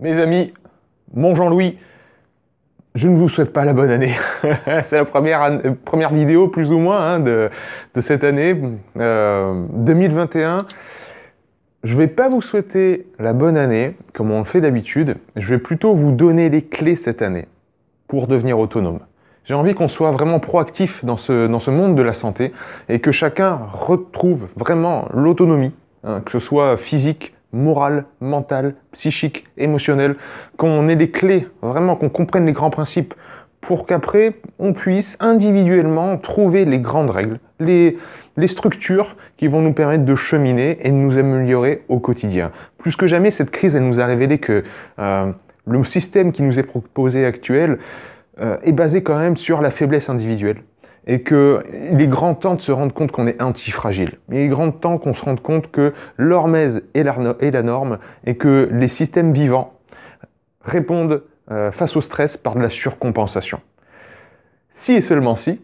Mes amis, mon Jean-Louis, je ne vous souhaite pas la bonne année. C'est la première, euh, première vidéo, plus ou moins, hein, de, cette année 2021. Euh, je vais pas vous souhaiter la bonne année, comme on le fait d'habitude. Je vais plutôt vous donner les clés cette année pour devenir autonome. J'ai envie qu'on soit vraiment proactif dans ce, dans ce monde de la santé et que chacun retrouve vraiment l'autonomie, hein, que ce soit physique, morale, mentale, psychique, émotionnelle, qu'on ait les clés, vraiment qu'on comprenne les grands principes, pour qu'après on puisse individuellement trouver les grandes règles, les, structures qui vont nous permettre de cheminer et de nous améliorer au quotidien. Plus que jamais, cette crise, elle nous a révélé que euh, le système qui nous est proposé actuel euh, est basé quand même sur la faiblesse individuelle et que est grand temps de se rendre compte qu'on est anti-fragile. Il est grand temps qu'on se rende compte que l'hormèse est la, norme et que les systèmes vivants répondent euh, face au stress par de la surcompensation. Si et seulement si,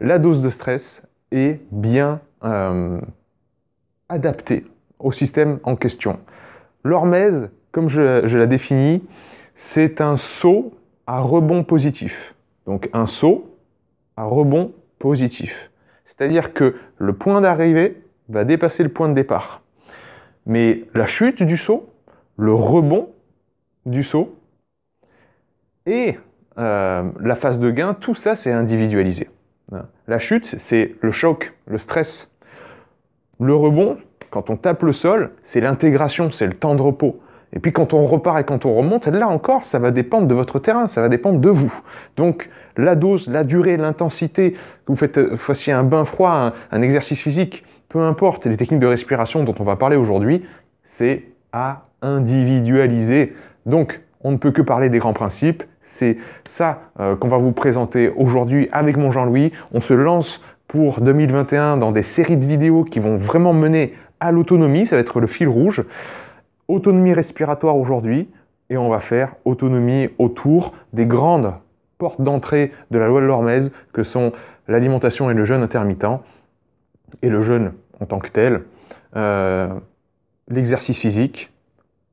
la dose de stress est bien euh, adaptée au système en question. L'hormèse, comme je, je la définis, c'est un saut à rebond positif. Donc un saut un rebond positif. C'est-à-dire que le point d'arrivée va dépasser le point de départ. Mais la chute du saut, le rebond du saut et euh, la phase de gain, tout ça c'est individualisé. La chute, c'est le choc, le stress. Le rebond, quand on tape le sol, c'est l'intégration, c'est le temps de repos. Et puis quand on repart et quand on remonte, là encore, ça va dépendre de votre terrain, ça va dépendre de vous. Donc la dose, la durée, l'intensité, que vous faites, euh, fassiez un bain froid, un, exercice physique, peu importe, les techniques de respiration dont on va parler aujourd'hui, c'est à individualiser. Donc on ne peut que parler des grands principes. C'est ça euh, qu'on va vous présenter aujourd'hui avec mon Jean-Louis. On se lance pour 2021 dans des séries de vidéos qui vont vraiment mener à l'autonomie, ça va être le fil rouge autonomie respiratoire aujourd'hui et on va faire autonomie autour des grandes portes d'entrée de la loi de l'Hormèse que sont l'alimentation et le jeûne intermittent et le jeûne en tant que tel, euh, l'exercice physique,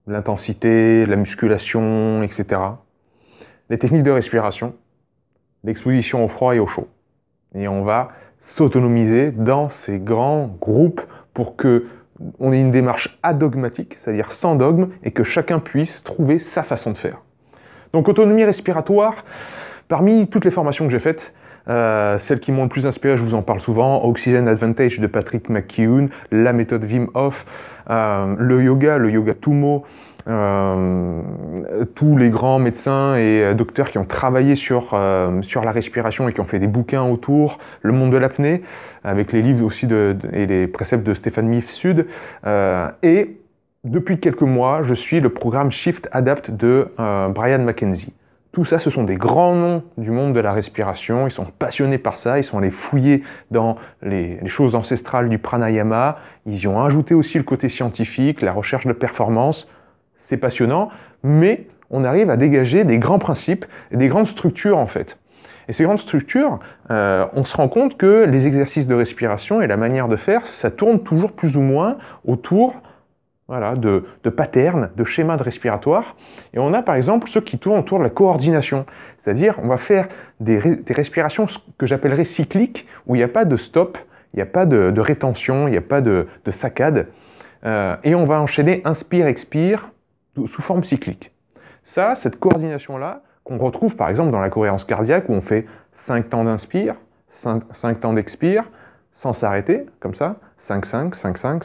l'intensité, la musculation, etc. Les techniques de respiration, l'exposition au froid et au chaud. Et on va s'autonomiser dans ces grands groupes pour que on est une démarche adogmatique, c'est-à-dire sans dogme, et que chacun puisse trouver sa façon de faire. Donc autonomie respiratoire, parmi toutes les formations que j'ai faites, euh, celles qui m'ont le plus inspiré, je vous en parle souvent, Oxygen Advantage de Patrick McKeown, la méthode Wim Hof, euh, le yoga, le yoga Tumo, euh, tous les grands médecins et euh, docteurs qui ont travaillé sur, euh, sur la respiration et qui ont fait des bouquins autour, le monde de l'apnée, avec les livres aussi et les préceptes de Stéphane Mifsud Sud. et depuis quelques mois, je suis le programme Shift Adapt de Brian McKenzie. Tout ça, ce sont des grands noms du monde de la respiration. Ils sont passionnés par ça. Ils sont allés fouiller dans les, les choses ancestrales du pranayama. Ils y ont ajouté aussi le côté scientifique, la recherche de performance c'est passionnant, mais on arrive à dégager des grands principes, et des grandes structures en fait. Et ces grandes structures, euh, on se rend compte que les exercices de respiration et la manière de faire, ça tourne toujours plus ou moins autour voilà, de, de patterns, de schémas de respiratoire. Et on a par exemple ceux qui tournent autour de la coordination. C'est-à-dire, on va faire des, des respirations que j'appellerais cycliques, où il n'y a pas de stop, il n'y a pas de, rétention, il n'y a pas de, saccade. Euh, et on va enchaîner inspire, expire, sous forme cyclique. Ça, cette coordination-là, qu'on retrouve par exemple dans la cohérence cardiaque où on fait 5 temps d'inspire, 5, temps d'expire, sans s'arrêter, comme ça, 5-5, 5-5,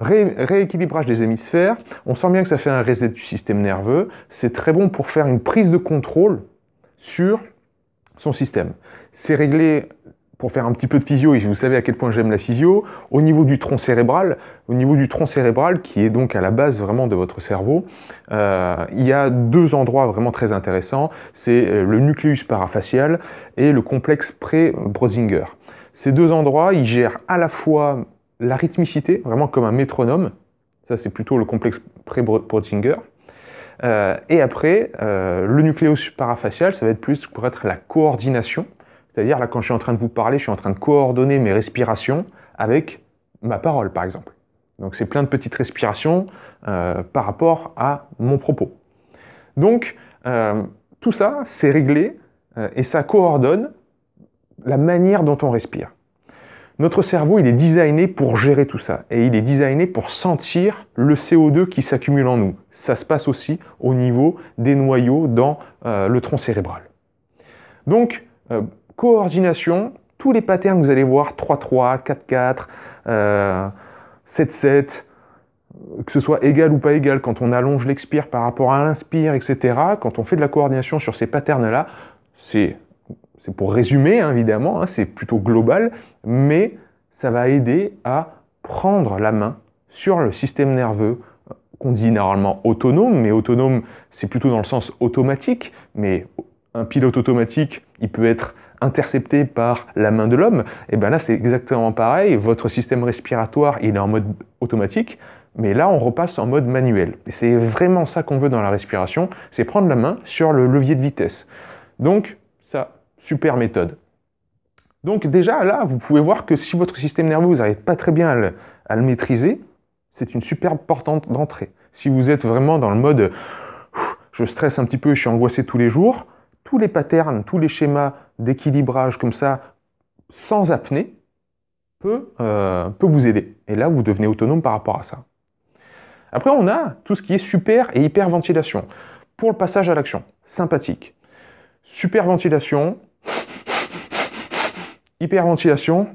5-5. rééquilibrage des hémisphères, on sent bien que ça fait un reset du système nerveux, c'est très bon pour faire une prise de contrôle sur son système. C'est réglé pour faire un petit peu de physio, et vous savez à quel point j'aime la physio, au niveau du tronc cérébral, au niveau du tronc cérébral, qui est donc à la base vraiment de votre cerveau, euh, il y a deux endroits vraiment très intéressants, c'est euh, le nucléus parafacial et le complexe pré-Brosinger. Ces deux endroits, ils gèrent à la fois la rythmicité, vraiment comme un métronome, ça c'est plutôt le complexe pré-Brosinger, euh, et après, le nucléus parafacial, ça va être plus pour être la coordination, c'est-à-dire, là, quand je suis en train de vous parler, je suis en train de coordonner mes respirations avec ma parole, par exemple. Donc, c'est plein de petites respirations euh, par rapport à mon propos. Donc, euh, tout ça, c'est réglé euh, et ça coordonne la manière dont on respire. Notre cerveau, il est designé pour gérer tout ça et il est designé pour sentir le CO2 qui s'accumule en nous. Ça se passe aussi au niveau des noyaux dans le tronc cérébral. Donc, coordination, tous les patterns que vous allez voir, 3-3, 4-4, 7-7, que ce soit égal ou pas égal, quand on allonge l'expire par rapport à l'inspire, etc., quand on fait de la coordination sur ces patterns-là, c'est pour résumer, hein, évidemment, hein, c'est plutôt global, mais ça va aider à prendre la main sur le système nerveux euh, qu'on dit normalement autonome, mais autonome, c'est plutôt dans le sens automatique, mais un pilote automatique, il peut être intercepté par la main de l'homme, et eh bien là c'est exactement pareil, votre système respiratoire il est en mode automatique, mais là on repasse en mode manuel. Et c'est vraiment ça qu'on veut dans la respiration, c'est prendre la main sur le levier de vitesse. Donc ça, super méthode. Donc déjà là, vous pouvez voir que si votre système nerveux, vous n'arrivez pas très bien à le, à le maîtriser, c'est une superbe porte d'entrée. Si vous êtes vraiment dans le mode je stresse un petit peu, je suis angoissé tous les jours, tous les patterns, tous les schémas d'équilibrage comme ça, sans apnée, peut, euh, peut vous aider. Et là, vous devenez autonome par rapport à ça. Après, on a tout ce qui est super et hyperventilation. Pour le passage à l'action, sympathique. Superventilation, hyperventilation.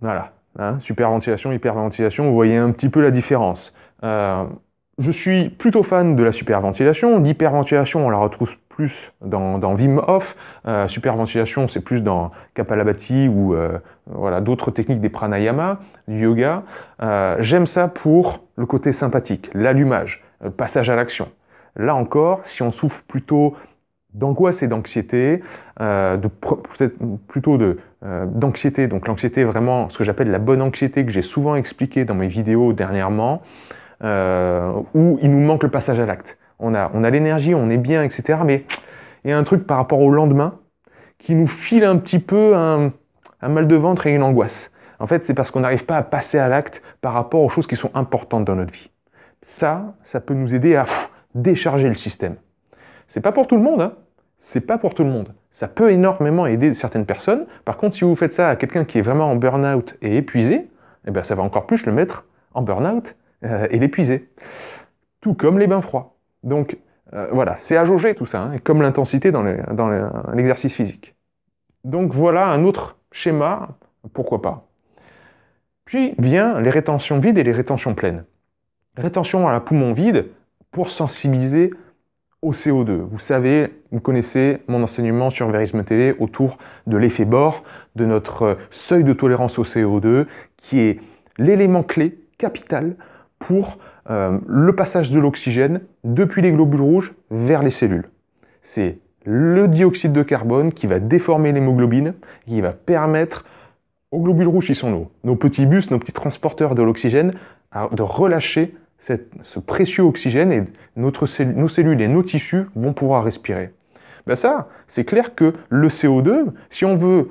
Voilà, hein, superventilation, hyperventilation, vous voyez un petit peu la différence. Euh, je suis plutôt fan de la superventilation. L'hyperventilation, on la retrouve plus dans, Vim Off, euh, superventilation c'est plus dans Kapalabhati ou euh, voilà d'autres techniques des pranayama, du yoga. Euh, j'aime ça pour le côté sympathique, l'allumage, passage à l'action. Là encore, si on souffre plutôt d'angoisse et d'anxiété, de plutôt de d'anxiété, donc l'anxiété vraiment ce que j'appelle la bonne anxiété que j'ai souvent expliqué dans mes vidéos dernièrement, où il nous manque le passage à l'acte on a, on a l'énergie, on est bien, etc. Mais il y a un truc par rapport au lendemain qui nous file un petit peu un, mal de ventre et une angoisse. En fait, c'est parce qu'on n'arrive pas à passer à l'acte par rapport aux choses qui sont importantes dans notre vie. Ça, ça peut nous aider à décharger le système. C'est pas pour tout le monde, hein. C'est pas pour tout le monde. Ça peut énormément aider certaines personnes. Par contre, si vous faites ça à quelqu'un qui est vraiment en burn-out et épuisé, eh ben, ça va encore plus le mettre en burn-out euh, et l'épuiser. Tout comme les bains froids. Donc euh, voilà, c'est à jauger tout ça, hein, et comme l'intensité dans l'exercice physique. Donc voilà un autre schéma, pourquoi pas. Puis vient les rétentions vides et les rétentions pleines. Rétention à la poumon vide pour sensibiliser au CO2. Vous savez, vous connaissez mon enseignement sur Verisme TV autour de l'effet bord, de notre seuil de tolérance au CO2, qui est l'élément clé, capital, pour euh, le passage de l'oxygène depuis les globules rouges vers les cellules. C'est le dioxyde de carbone qui va déformer l'hémoglobine, qui va permettre aux globules rouges, qui sont nos, petits bus, nos petits transporteurs de l'oxygène, de relâcher ce précieux oxygène et nos cellules et nos tissus vont pouvoir respirer. Ben ça, c'est clair que le CO2, si on veut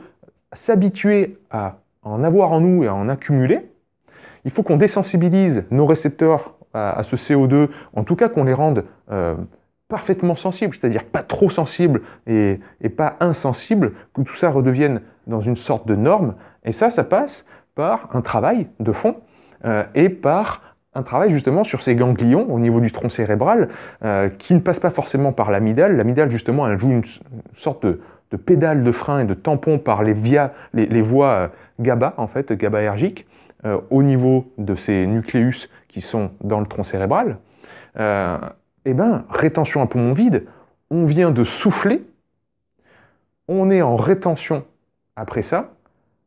s'habituer à en avoir en nous et à en accumuler, il faut qu'on désensibilise nos récepteurs à, ce CO2, en tout cas qu'on les rende euh, parfaitement sensibles, c'est-à-dire pas trop sensibles et, pas insensibles, que tout ça redevienne dans une sorte de norme. Et ça, ça passe par un travail de fond euh, et par un travail justement sur ces ganglions au niveau du tronc cérébral euh, qui ne passe pas forcément par l'amidale. L'amidale justement, elle joue une sorte de, pédale de frein et de tampon par les, via, les, voies GABA en fait, gaba GABAergiques au niveau de ces nucléus qui sont dans le tronc cérébral, et euh, eh ben, rétention à poumon vide, on vient de souffler, on est en rétention après ça,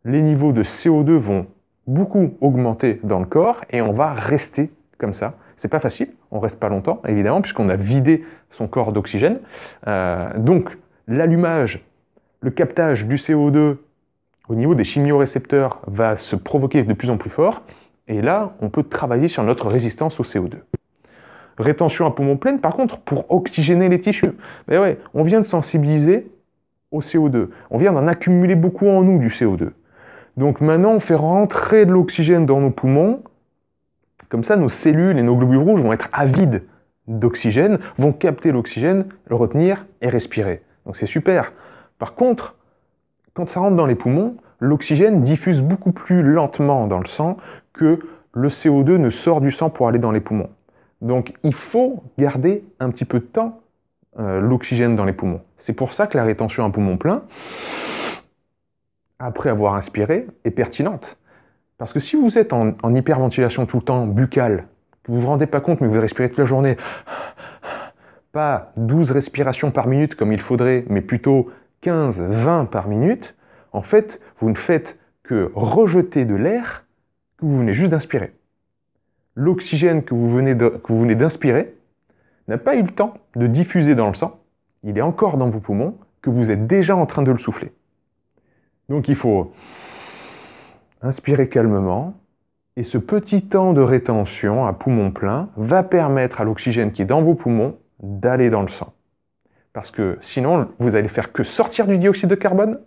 les niveaux de CO2 vont beaucoup augmenter dans le corps et on va rester comme ça. C'est pas facile, on reste pas longtemps évidemment puisqu'on a vidé son corps d'oxygène. Euh, donc l'allumage, le captage du CO2 au niveau des chimiorécepteurs va se provoquer de plus en plus fort et là, on peut travailler sur notre résistance au CO2. Rétention à poumon pleine, par contre, pour oxygéner les tissus. ouais, on vient de sensibiliser au CO2. On vient d'en accumuler beaucoup en nous du CO2. Donc maintenant, on fait rentrer de l'oxygène dans nos poumons. Comme ça, nos cellules et nos globules rouges vont être avides d'oxygène, vont capter l'oxygène, le retenir et respirer. Donc c'est super. Par contre, quand ça rentre dans les poumons, l'oxygène diffuse beaucoup plus lentement dans le sang que le CO2 ne sort du sang pour aller dans les poumons. Donc il faut garder un petit peu de temps euh, l'oxygène dans les poumons. C'est pour ça que la rétention à poumon plein, après avoir inspiré, est pertinente. Parce que si vous êtes en, hyperventilation tout le temps, buccale, vous vous rendez pas compte mais vous respirez toute la journée, pas 12 respirations par minute comme il faudrait, mais plutôt 15, 20 par minute, en fait, vous ne faites que rejeter de l'air que vous venez juste d'inspirer. L'oxygène que vous venez d'inspirer n'a pas eu le temps de diffuser dans le sang, il est encore dans vos poumons, que vous êtes déjà en train de le souffler. Donc il faut inspirer calmement, et ce petit temps de rétention à poumon plein va permettre à l'oxygène qui est dans vos poumons d'aller dans le sang. Parce que sinon, vous allez faire que sortir du dioxyde de carbone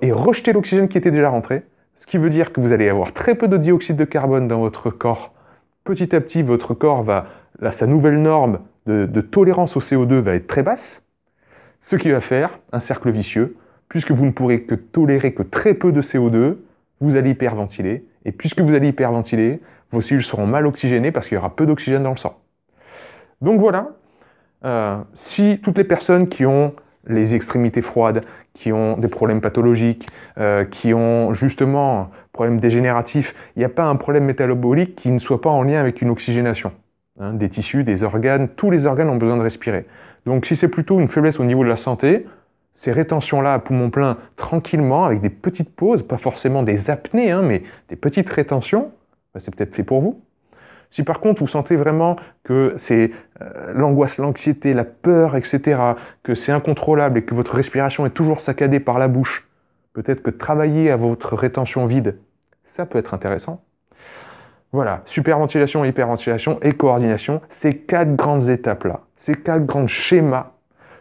et rejeter l'oxygène qui était déjà rentré, ce qui veut dire que vous allez avoir très peu de dioxyde de carbone dans votre corps. Petit à petit, votre corps va, sa nouvelle norme de, tolérance au CO2 va être très basse, ce qui va faire un cercle vicieux, puisque vous ne pourrez que tolérer que très peu de CO2, vous allez hyperventiler, et puisque vous allez hyperventiler, vos cellules seront mal oxygénées parce qu'il y aura peu d'oxygène dans le sang. Donc voilà, euh, si toutes les personnes qui ont les extrémités froides, qui ont des problèmes pathologiques, euh, qui ont justement problèmes dégénératifs. Il n'y a pas un problème métabolique qui ne soit pas en lien avec une oxygénation. Hein, des tissus, des organes, tous les organes ont besoin de respirer. Donc si c'est plutôt une faiblesse au niveau de la santé, ces rétentions-là à poumon plein tranquillement, avec des petites pauses, pas forcément des apnées, hein, mais des petites rétentions, bah, c'est peut-être fait pour vous. Si par contre vous sentez vraiment que c'est euh, l'angoisse, l'anxiété, la peur, etc., que c'est incontrôlable et que votre respiration est toujours saccadée par la bouche, peut-être que travailler à votre rétention vide, ça peut être intéressant. Voilà, superventilation, hyperventilation et coordination, ces quatre grandes étapes-là, ces quatre grands schémas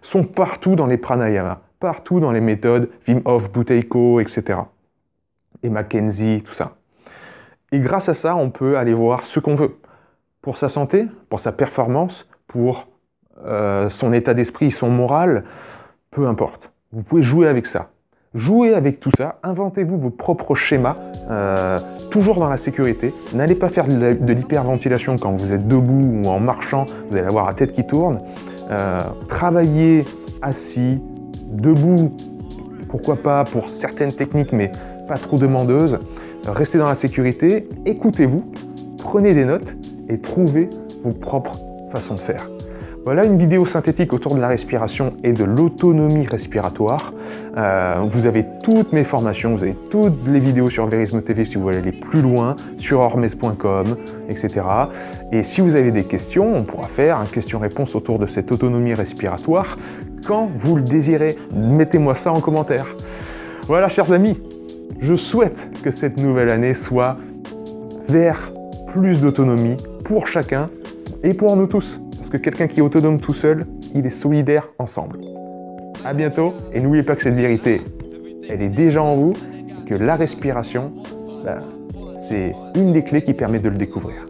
sont partout dans les pranayamas, partout dans les méthodes Wim Hof, etc. Et Mackenzie, tout ça. Et grâce à ça, on peut aller voir ce qu'on veut. Pour sa santé, pour sa performance, pour euh, son état d'esprit, son moral, peu importe. Vous pouvez jouer avec ça. Jouez avec tout ça, inventez-vous vos propres schémas, euh, toujours dans la sécurité. N'allez pas faire de l'hyperventilation quand vous êtes debout ou en marchant, vous allez avoir la tête qui tourne. Euh, travaillez assis, debout, pourquoi pas pour certaines techniques, mais pas trop demandeuses. Restez dans la sécurité, écoutez-vous, prenez des notes et trouvez vos propres façons de faire. Voilà une vidéo synthétique autour de la respiration et de l'autonomie respiratoire. Euh, vous avez toutes mes formations, vous avez toutes les vidéos sur Verisme TV si vous voulez aller plus loin, sur ormes.com, etc. Et si vous avez des questions, on pourra faire un question-réponse autour de cette autonomie respiratoire quand vous le désirez. Mettez-moi ça en commentaire. Voilà, chers amis, je souhaite que cette nouvelle année soit vers plus d'autonomie pour chacun et pour nous tous. Parce que quelqu'un qui est autonome tout seul, il est solidaire ensemble. A bientôt et n'oubliez pas que cette vérité, elle est déjà en vous, que la respiration, ben, c'est une des clés qui permet de le découvrir.